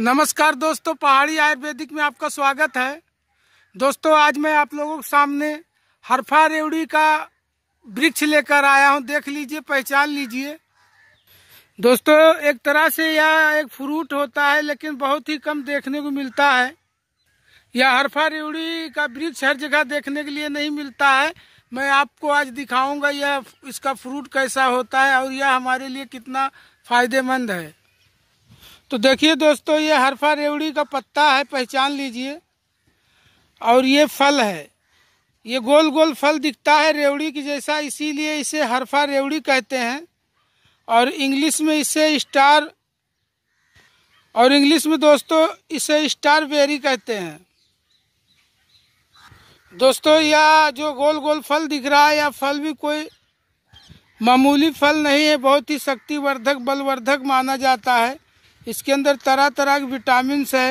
नमस्कार दोस्तों पहाड़ी आयुर्वेदिक में आपका स्वागत है दोस्तों आज मैं आप लोगों के सामने हरफा रेवड़ी का वृक्ष लेकर आया हूं देख लीजिए पहचान लीजिए दोस्तों एक तरह से यह एक फ्रूट होता है लेकिन बहुत ही कम देखने को मिलता है यह हरफा रेवड़ी का वृक्ष हर जगह देखने के लिए नहीं मिलता है मैं आपको आज दिखाऊंगा यह इसका फ्रूट कैसा होता है और यह हमारे लिए कितना फायदेमंद है तो देखिए दोस्तों ये हरफा रेवड़ी का पत्ता है पहचान लीजिए और ये फल है ये गोल गोल फल दिखता है रेवड़ी की जैसा इसीलिए इसे हरफा रेवड़ी कहते हैं और इंग्लिश में इसे स्टार और इंग्लिश में दोस्तों इसे स्टार बेरी कहते हैं दोस्तों यह जो गोल गोल फल दिख रहा है यह फल भी कोई मामूली फल नहीं है बहुत ही शक्तिवर्धक बलवर्धक माना जाता है इसके अंदर तरह तरह के विटामिन है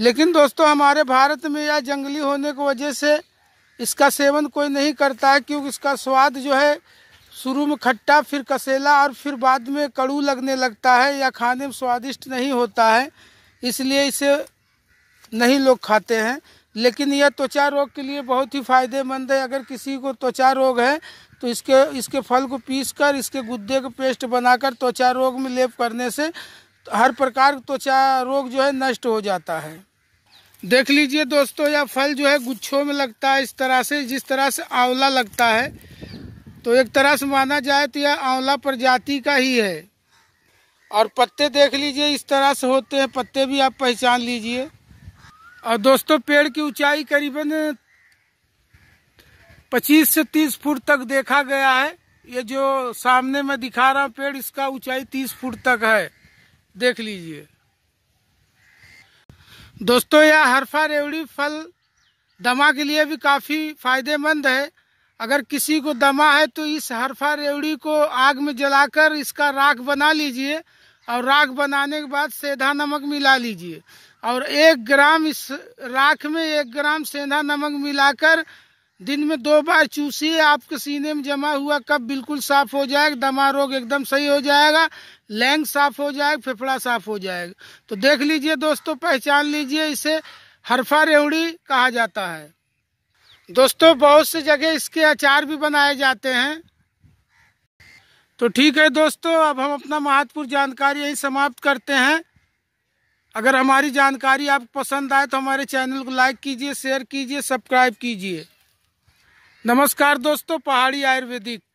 लेकिन दोस्तों हमारे भारत में यह जंगली होने की वजह से इसका सेवन कोई नहीं करता है क्योंकि इसका स्वाद जो है शुरू में खट्टा फिर कसेला और फिर बाद में कड़ू लगने लगता है या खाने में स्वादिष्ट नहीं होता है इसलिए इसे नहीं लोग खाते हैं लेकिन यह त्वचा रोग के लिए बहुत ही फायदेमंद है अगर किसी को त्वचा रोग है तो इसके इसके फल को पीसकर इसके गुद्दे का पेस्ट बनाकर त्वचा रोग में लेप करने से हर प्रकार त्वचा रोग जो है नष्ट हो जाता है देख लीजिए दोस्तों यह फल जो है गुच्छों में लगता है इस तरह से जिस तरह से आंवला लगता है तो एक तरह से माना जाए तो यह आंवला प्रजाति का ही है और पत्ते देख लीजिए इस तरह से होते हैं पत्ते भी आप पहचान लीजिए और दोस्तों पेड़ की ऊंचाई करीबन 25 से 30 फुट तक देखा गया है ये जो सामने में दिखा रहा हूँ पेड़ इसका ऊंचाई 30 फुट तक है देख लीजिए दोस्तों यह हरफा रेवड़ी फल दमा के लिए भी काफ़ी फायदेमंद है अगर किसी को दमा है तो इस हरफा रेवड़ी को आग में जलाकर इसका राख बना लीजिए और राख बनाने के बाद सेधा नमक मिला लीजिए और एक ग्राम इस राख में एक ग्राम सेंधा नमक मिलाकर दिन में दो बार चूसिए आपके सीने में जमा हुआ कब बिल्कुल साफ हो जाएगा दमा रोग एकदम सही हो जाएगा लैंग साफ हो जाएगा फेफड़ा साफ हो जाएगा तो देख लीजिए दोस्तों पहचान लीजिए इसे हरफा रेवड़ी कहा जाता है दोस्तों बहुत से जगह इसके अचार भी बनाए जाते हैं तो ठीक है दोस्तों अब हम अपना महत्वपूर्ण जानकारी यही समाप्त करते हैं अगर हमारी जानकारी आपको पसंद आए तो हमारे चैनल को लाइक कीजिए शेयर कीजिए सब्सक्राइब कीजिए नमस्कार दोस्तों पहाड़ी आयुर्वेदिक